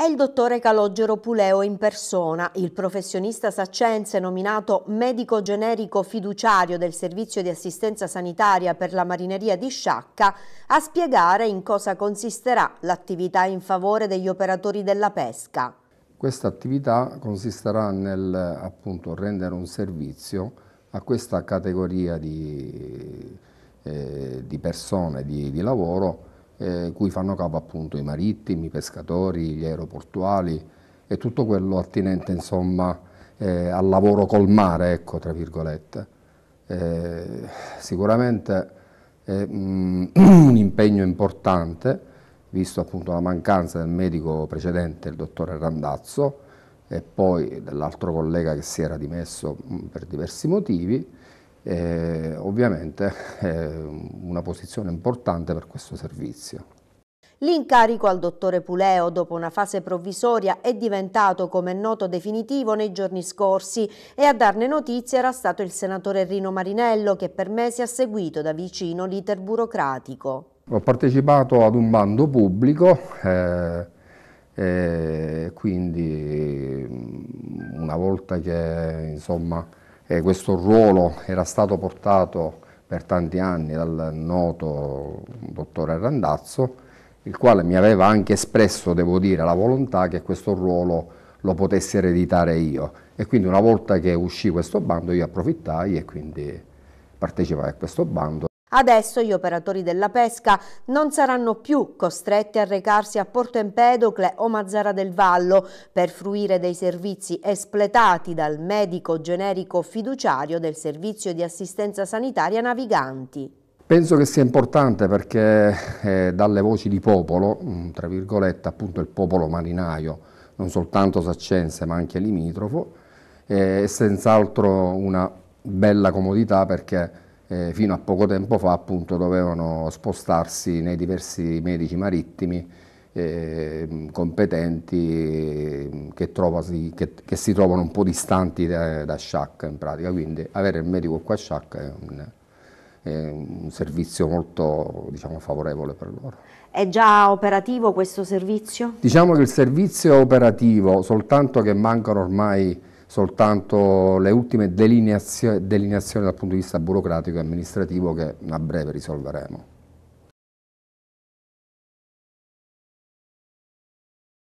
È il dottore Calogero Puleo in persona, il professionista saccense nominato medico generico fiduciario del servizio di assistenza sanitaria per la marineria di Sciacca, a spiegare in cosa consisterà l'attività in favore degli operatori della pesca. Questa attività consisterà nel appunto, rendere un servizio a questa categoria di, eh, di persone, di, di lavoro, eh, cui fanno capo appunto i marittimi, i pescatori, gli aeroportuali e tutto quello attinente insomma eh, al lavoro col mare, ecco, tra virgolette. Eh, sicuramente è mm, un impegno importante, visto appunto la mancanza del medico precedente, il dottore Randazzo, e poi dell'altro collega che si era dimesso mm, per diversi motivi, eh, ovviamente eh, una posizione importante per questo servizio. L'incarico al dottore Puleo, dopo una fase provvisoria, è diventato, come è noto, definitivo nei giorni scorsi e a darne notizia era stato il senatore Rino Marinello che per mesi ha seguito da vicino l'iter burocratico. Ho partecipato ad un bando pubblico, eh, eh, quindi mm, una volta che insomma, eh, questo ruolo era stato portato per tanti anni dal noto dottore Randazzo, il quale mi aveva anche espresso, devo dire, la volontà che questo ruolo lo potessi ereditare io. E quindi una volta che uscì questo bando io approfittai e quindi partecipai a questo bando Adesso gli operatori della pesca non saranno più costretti a recarsi a Porto Empedocle o Mazzara del Vallo per fruire dei servizi espletati dal medico generico fiduciario del Servizio di Assistenza Sanitaria Naviganti. Penso che sia importante perché eh, dalle voci di popolo, mm, tra virgolette appunto il popolo marinaio, non soltanto saccense ma anche limitrofo, eh, è senz'altro una bella comodità perché eh, fino a poco tempo fa appunto dovevano spostarsi nei diversi medici marittimi eh, competenti ehm, che, trovasi, che, che, si trovano un po' distanti da, da Sciacca in pratica, quindi avere il medico qua a Sciacca è un, è un servizio molto diciamo, favorevole per loro. È già operativo questo servizio? Diciamo che il servizio è operativo, soltanto che mancano ormai soltanto le ultime delineazioni, delineazioni dal punto di vista burocratico e amministrativo che a breve risolveremo.